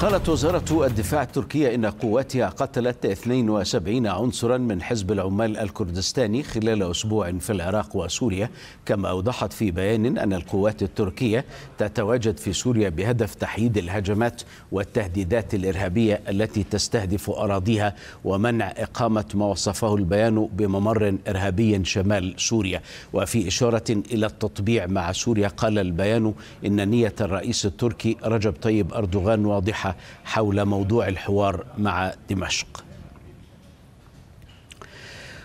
قالت وزارة الدفاع التركية إن قواتها قتلت 72 عنصرا من حزب العمال الكردستاني خلال أسبوع في العراق وسوريا كما أوضحت في بيان أن القوات التركية تتواجد في سوريا بهدف تحييد الهجمات والتهديدات الإرهابية التي تستهدف أراضيها ومنع إقامة ما وصفه البيان بممر إرهابي شمال سوريا وفي إشارة إلى التطبيع مع سوريا قال البيان إن نية الرئيس التركي رجب طيب أردوغان واضحة حول موضوع الحوار مع دمشق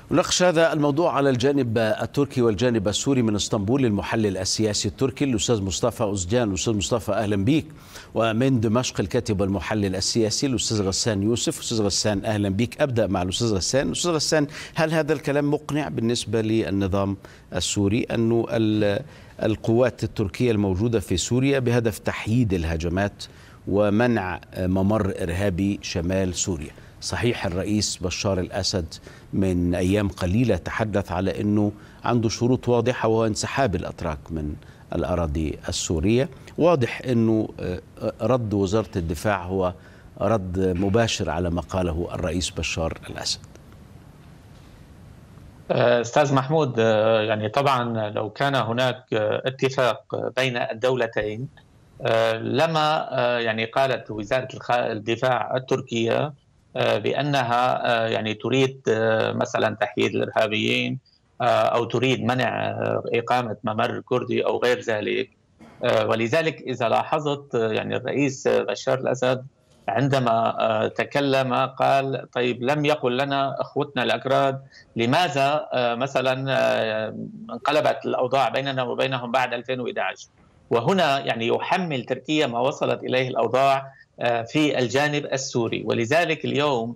ناقش هذا الموضوع على الجانب التركي والجانب السوري من اسطنبول المحلل السياسي التركي الاستاذ مصطفى اوزجان الاستاذ مصطفى اهلا بيك ومن دمشق الكاتب والمحلل السياسي الاستاذ غسان يوسف استاذ غسان اهلا بيك ابدا مع الاستاذ غسان استاذ غسان هل هذا الكلام مقنع بالنسبه للنظام السوري انه القوات التركيه الموجوده في سوريا بهدف تحييد الهجمات ومنع ممر إرهابي شمال سوريا صحيح الرئيس بشار الأسد من أيام قليلة تحدث على أنه عنده شروط واضحة وهو انسحاب الأتراك من الأراضي السورية واضح أنه آه، رد وزارة الدفاع هو رد مباشر على ما قاله الرئيس بشار الأسد آه، استاذ محمود آه، يعني طبعا لو كان هناك اتفاق بين الدولتين آه، لما آه، يعني قالت وزاره الدفاع التركيه آه، بانها يعني تريد مثلا تحييد الارهابيين او تريد منع اقامه ممر كردي او غير ذلك ولذلك اذا لاحظت يعني الرئيس بشار الاسد عندما تكلم قال طيب لم يقل لنا اخوتنا الاكراد لماذا مثلا انقلبت الاوضاع بيننا وبينهم بعد 2011 وهنا يعني يحمل تركيا ما وصلت اليه الاوضاع آه، في الجانب السوري ولذلك اليوم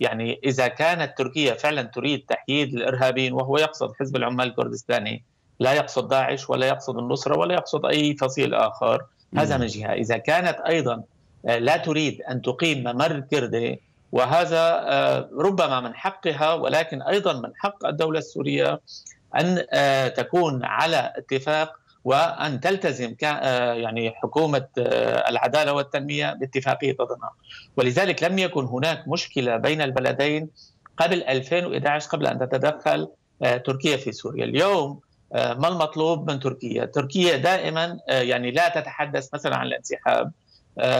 يعني اذا كانت تركيا فعلا تريد تحييد الارهابيين وهو يقصد حزب العمال الكردستاني لا يقصد داعش ولا يقصد النصره ولا يقصد اي فصيل اخر هذا من جهه اذا كانت ايضا آه، لا تريد ان تقيم ممر كردي وهذا آه، ربما من حقها ولكن ايضا من حق الدوله السوريه ان تكون على اتفاق وان تلتزم آه، يعني حكومه آه، العداله والتنميه باتفاقيه الضمان ولذلك لم يكن هناك مشكله بين البلدين قبل 2011 قبل ان تتدخل آه، تركيا في سوريا اليوم ما المطلوب من تركيا تركيا دائما يعني لا تتحدث مثلا عن الانسحاب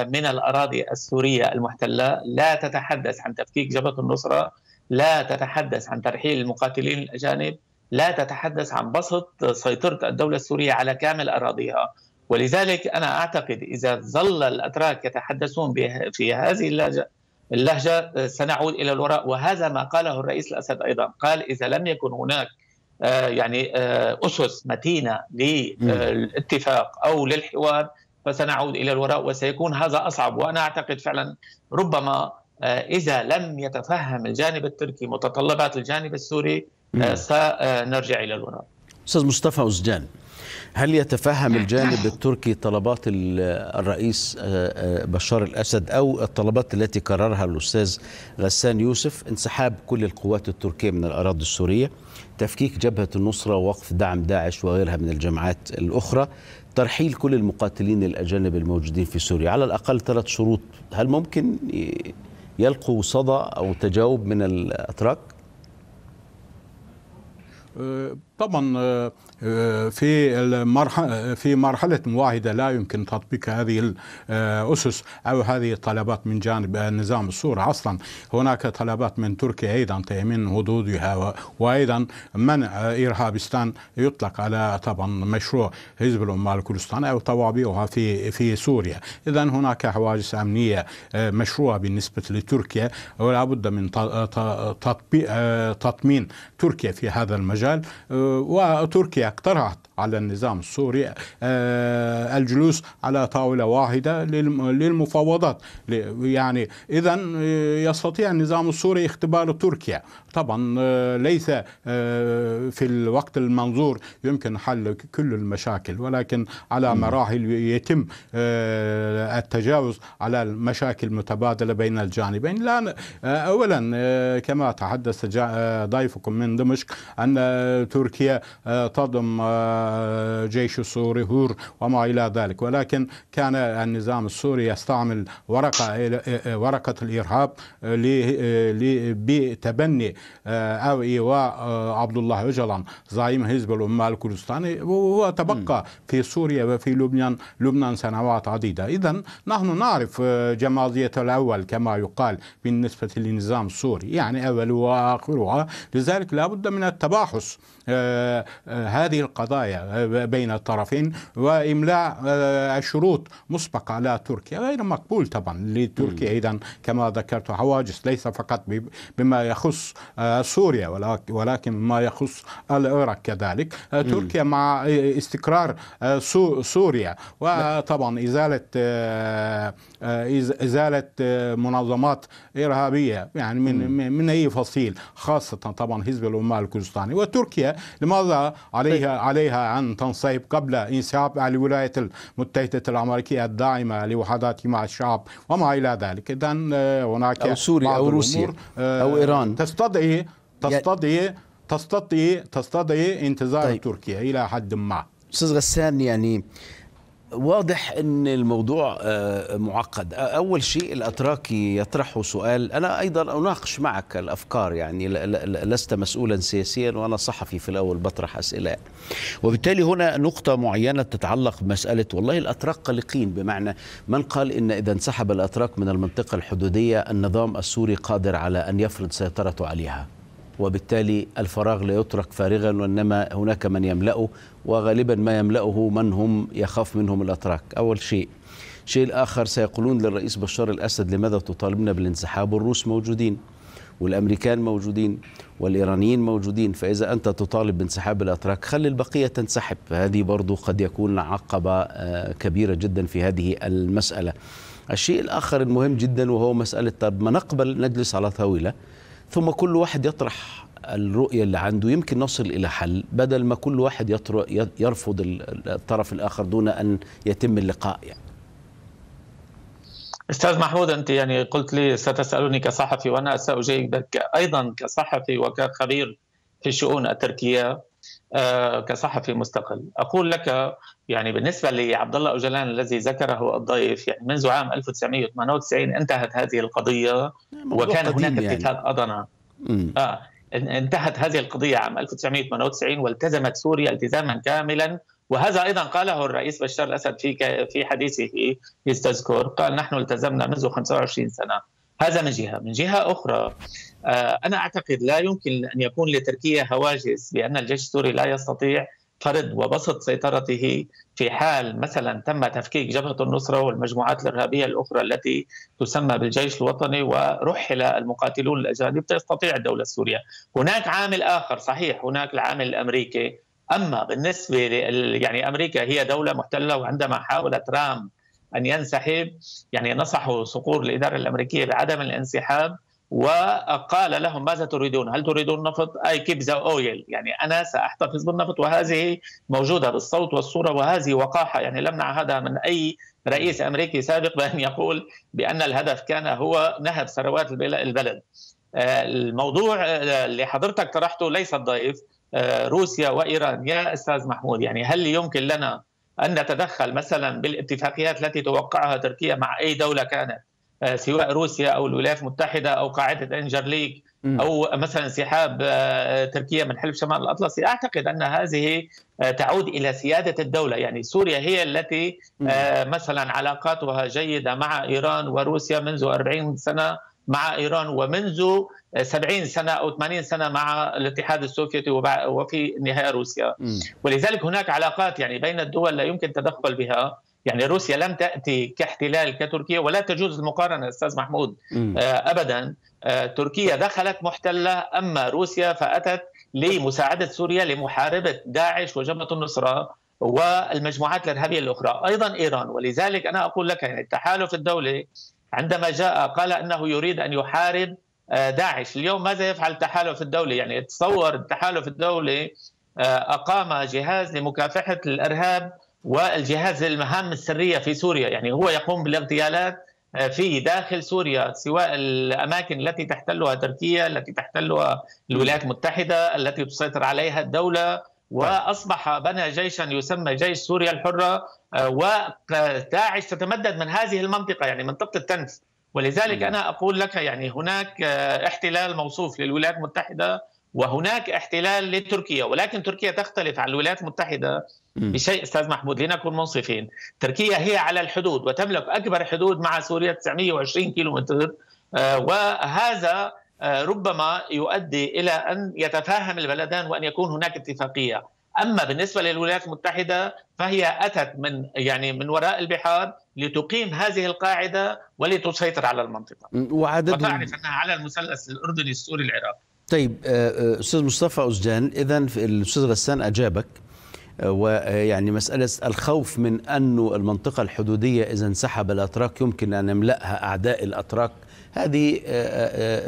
من الاراضي السوريه المحتله لا تتحدث عن تفكيك جبهه النصره لا تتحدث عن ترحيل المقاتلين الاجانب لا تتحدث عن بسط سيطرة الدولة السورية على كامل أراضيها ولذلك أنا أعتقد إذا ظل الأتراك يتحدثون في هذه اللهجة اللهجة سنعود إلى الوراء وهذا ما قاله الرئيس الأسد أيضا قال إذا لم يكن هناك آه، يعني آه، أسس متينة للاتفاق أو للحوار فسنعود إلى الوراء وسيكون هذا أصعب وأنا أعتقد فعلا ربما آه، إذا لم يتفهم الجانب التركي متطلبات الجانب السوري آه، سنرجع الى الوراء استاذ مصطفى وزجان هل يتفهم نعم. الجانب التركي طلبات الرئيس آه، آه، بشار الاسد او الطلبات التي كررها الاستاذ غسان يوسف انسحاب كل القوات التركيه من الاراضي السوريه تفكيك جبهه النصره ووقف دعم داعش وغيرها من الجماعات الاخرى ترحيل كل المقاتلين الاجانب الموجودين في سوريا على الاقل ثلاث شروط هل ممكن يلقوا صدى او تجاوب من الاتراك euh, طبعا آه، آه، في في مرحله واحده لا يمكن تطبيق هذه الاسس آه، او هذه الطلبات من جانب نظام الصوره اصلا هناك طلبات من تركيا ايضا تامين حدودها وايضا منع ارهابستان يطلق على طبعا مشروع حزب العمال الكردستان او طوابعها في في سوريا اذا هناك حواجز امنيه مشروعه بالنسبه لتركيا ولا بد من تطبيق تطمين تركيا في هذا المجال وتركيا اقترحت على النظام السوري آه، الجلوس على طاولة واحدة للمفاوضات يعني إذا آه، يستطيع النظام السوري اختبار تركيا طبعا آه، ليس في الوقت المنظور يمكن حل كل المشاكل ولكن على مراحل يتم التجاوز على المشاكل المتبادلة بين الجانبين لا أولا كما تحدث ضيفكم من دمشق أن تركيا تركيا آه، تضم آه، جيش السوري هور وما إلى ذلك ولكن كان النظام السوري يستعمل ورقة آه، ورقة الإرهاب بتبني أو إيواء عبد الله أجلان زعيم حزب الأمة الكردستاني وهو تبقى في سوريا وفي لبنان لبنان سنوات عديدة إذا نحن نعرف جماضية الأول كما يقال بالنسبة للنظام السوري يعني أول وآخرها لذلك لابد من التباحث هذه القضايا بين الطرفين واملاء آه، شروط مسبقه على تركيا غير مقبول طبعا لتركيا اذا كما ذكرت حواجز ليس فقط بما يخص آه، سوريا ولكن ما يخص العراق كذلك آه، تركيا مع استقرار سوريا وطبعا ازاله ازاله منظمات ارهابيه يعني من من اي فصيل خاصه طبعا حزب العمال الكردستاني وتركيا لماذا عليها طيب. عليها أن تنصيب قبل انسحاب الولايات المتحدة الأمريكية الداعمة لوحدات مع الشعب وما إلى ذلك إذا آه، هناك أو سوريا أو روسيا آه، أو إيران تستدعي يعني تستدعي تستدعي تستدعي انتظار طيب. تركيا إلى حد ما أستاذ غسان يعني واضح ان الموضوع آه، معقد اول شيء الاتراكي يطرح سؤال انا ايضا اناقش معك الافكار يعني لست مسؤولا سياسيا وانا صحفي في الاول بطرح اسئله وبالتالي هنا نقطه معينه تتعلق بمساله والله الاتراك قلقين بمعنى من قال ان اذا انسحب الاتراك من المنطقه الحدوديه النظام السوري قادر على ان يفرض سيطرته عليها وبالتالي الفراغ لا يترك فارغا وانما هناك من يملاه وغالبا ما يملاه من هم يخاف منهم الاتراك اول شيء الشيء الاخر سيقولون للرئيس بشار الاسد لماذا تطالبنا بالانسحاب والروس موجودين والامريكان موجودين والايرانيين موجودين فاذا انت تطالب بانسحاب الاتراك خلي البقيه تنسحب هذه برضو قد يكون عقبه آه، كبيره جدا في هذه المساله الشيء الاخر المهم جدا وهو مساله طب ما نقبل نجلس على طاوله ثم كل واحد يطرح الرؤية اللي عنده يمكن نصل إلى حل بدل ما كل واحد يرفض الطرف الآخر دون أن يتم اللقاء يعني استاذ محمود انت يعني قلت لي ستسالني كصحفي وانا ساجيبك ايضا كصحفي وكخبير في شؤون التركيه آه، كصحفي مستقل اقول لك يعني بالنسبه لعبد الله اوجلان الذي ذكره الضيف يعني منذ عام 1998 انتهت هذه القضيه وكان هناك اتفاق يعني. اضنا آه, آه، انتهت هذه القضيه عام 1998 والتزمت سوريا التزاما كاملا وهذا ايضا قاله الرئيس بشار الاسد في في حديثه يستذكر قال نحن التزمنا منذ 25 سنه هذا من جهه من جهه اخرى آه، أنا أعتقد لا يمكن أن يكون لتركيا هواجس بأن الجيش السوري لا يستطيع فرض وبسط سيطرته في حال مثلا تم تفكيك جبهة النصرة والمجموعات الإرهابية الأخرى التي تسمى بالجيش الوطني ورحل المقاتلون الأجانب تستطيع الدولة السورية هناك عامل آخر صحيح هناك العامل الأمريكي أما بالنسبة يعني أمريكا هي دولة محتلة وعندما حاول ترامب أن ينسحب يعني نصحوا صقور الإدارة الأمريكية بعدم الانسحاب وقال لهم ماذا تريدون؟ هل تريدون نفط؟ اي كيب ذا اويل، يعني انا ساحتفظ بالنفط وهذه موجوده بالصوت والصوره وهذه وقاحه يعني لم نعهدها من اي رئيس امريكي سابق بان يقول بان الهدف كان هو نهب ثروات البلد. آه، الموضوع آه، اللي حضرتك طرحته ليس الضيف آه، روسيا وايران يا استاذ محمود يعني هل يمكن لنا ان نتدخل مثلا بالاتفاقيات التي توقعها تركيا مع اي دوله كانت آه، سواء روسيا او الولايات المتحده او قاعده انجرليك او مثلا انسحاب آه، تركيا من حلف شمال الاطلسي اعتقد ان هذه آه، تعود الى سياده الدوله يعني سوريا هي التي مثلا علاقاتها جيده مع ايران وروسيا منذ 40 سنه مع ايران ومنذ 70 سنه او 80 سنه مع الاتحاد السوفيتي وفي النهايه روسيا ولذلك هناك علاقات يعني بين الدول لا يمكن التدخل بها يعني روسيا لم تاتي كاحتلال كتركيا ولا تجوز المقارنه استاذ محمود آه، ابدا آه، تركيا دخلت محتله اما روسيا فاتت لمساعده سوريا لمحاربه داعش وجبهه النصره والمجموعات الارهابيه الاخرى ايضا ايران ولذلك انا اقول لك يعني التحالف الدولي عندما جاء قال انه يريد ان يحارب آه، داعش اليوم ماذا يفعل التحالف الدولي يعني تصور التحالف الدولي اقام جهاز لمكافحه الارهاب والجهاز للمهام السريه في سوريا يعني هو يقوم بالاغتيالات آه، في داخل سوريا سواء الاماكن التي تحتلها تركيا التي تحتلها الولايات المتحده التي تسيطر عليها الدوله طيب. واصبح بنى جيشا يسمى جيش سوريا الحره آه، وداعش تتمدد من هذه المنطقه يعني منطقه التنس ولذلك نعم. انا اقول لك يعني هناك آه، احتلال موصوف للولايات المتحده وهناك احتلال لتركيا ولكن تركيا تختلف عن الولايات المتحدة بشيء استاذ محمود لنكون منصفين تركيا هي على الحدود وتملك اكبر حدود مع سوريا 920 كيلومتر آه، وهذا آه، ربما يؤدي الى ان يتفاهم البلدان وان يكون هناك اتفاقيه اما بالنسبه للولايات المتحده فهي اتت من يعني من وراء البحار لتقيم هذه القاعده ولتسيطر على المنطقه وعدد وتعرف انها على المثلث الاردني السوري العراقي طيب آه، آه، استاذ مصطفى اوزجان اذا الاستاذ غسان اجابك آه، ويعني مسألة الخوف من أنه المنطقة الحدودية إذا انسحب الأتراك يمكن أن يملأها أعداء الأتراك هذه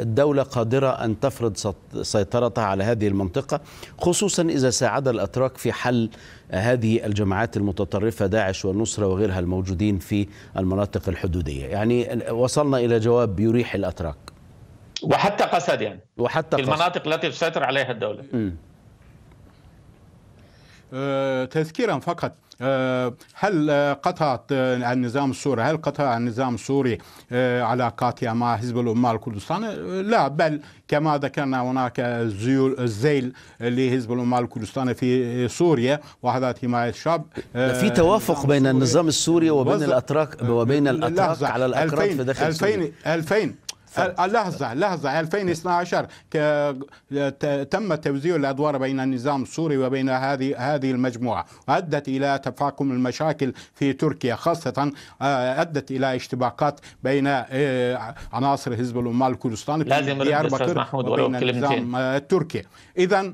الدولة قادرة أن تفرض سيطرتها على هذه المنطقة خصوصا إذا ساعد الأتراك في حل هذه الجماعات المتطرفة داعش والنصرة وغيرها الموجودين في المناطق الحدودية يعني وصلنا إلى جواب يريح الأتراك وحتى قسد يعني وحتى قسد. المناطق التي تسيطر عليها الدولة م. أه، تذكيرا فقط أه، هل أه، قطعت النظام السوري هل قطع النظام السوري علاقاته مع حزب الأمة الكردستاني لا بل كما ذكرنا هناك الزيل لحزب الأمة الكردستاني في سوريا وحدات حماية الشعب في توافق بين النظام السوري وبين الأتراك وبين الأتراك على الأكراد في داخل 2000 2000 لحظة لحظة 2012 تم توزيع الأدوار بين النظام السوري وبين هذه هذه المجموعة أدت إلى تفاقم المشاكل في تركيا خاصة آه، أدت إلى اشتباكات بين آه، عناصر حزب الأمال الكردستاني لازم في ديار بكر وبين النظام آه، التركي إذا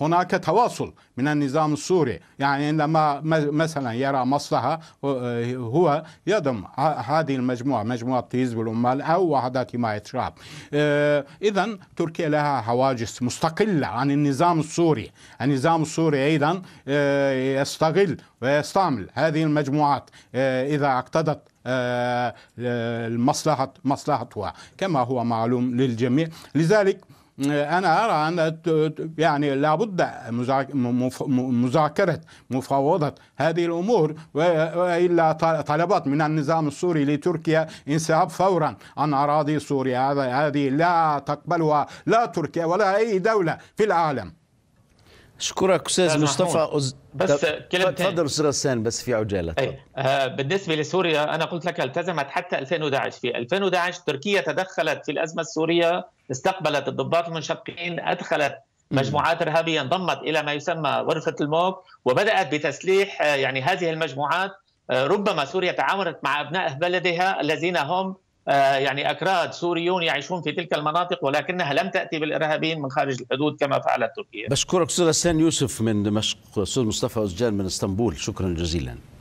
هناك تواصل من النظام السوري يعني عندما مثلا يرى مصلحة هو يضم هذه المجموعة مجموعة حزب العمال أو وحدات حماية شعب إذا آه، تركيا لها هواجس مستقلة عن النظام السوري النظام السوري أيضا آه، يستغل ويستعمل هذه المجموعات آه، إذا اقتضت المصلحة مصلحتها كما هو معلوم للجميع لذلك انا ارى ان يعني لابد مذاكره مفاوضه هذه الامور والا طلبات من النظام السوري لتركيا انسحاب فورا عن اراضي سوريا هذه لا تقبلها لا تركيا ولا اي دوله في العالم اشكرك استاذ مصطفى أز... بس كلمتين تفضل استاذ غسان بس في عجاله أي. آه بالنسبه لسوريا انا قلت لك التزمت حتى 2011 في 2011 تركيا تدخلت في الازمه السوريه استقبلت الضباط المنشقين أدخلت مجموعات إرهابية انضمت إلى ما يسمى غرفة الموك وبدأت بتسليح آه، يعني هذه المجموعات آه، ربما سوريا تعاونت مع أبناء بلدها الذين هم آه، يعني اكراد سوريون يعيشون في تلك المناطق ولكنها لم تاتي بالارهابيين من خارج الحدود كما فعلت تركيا. بشكرك استاذ غسان يوسف من دمشق، استاذ مصطفى اوزجان من اسطنبول، شكرا جزيلا.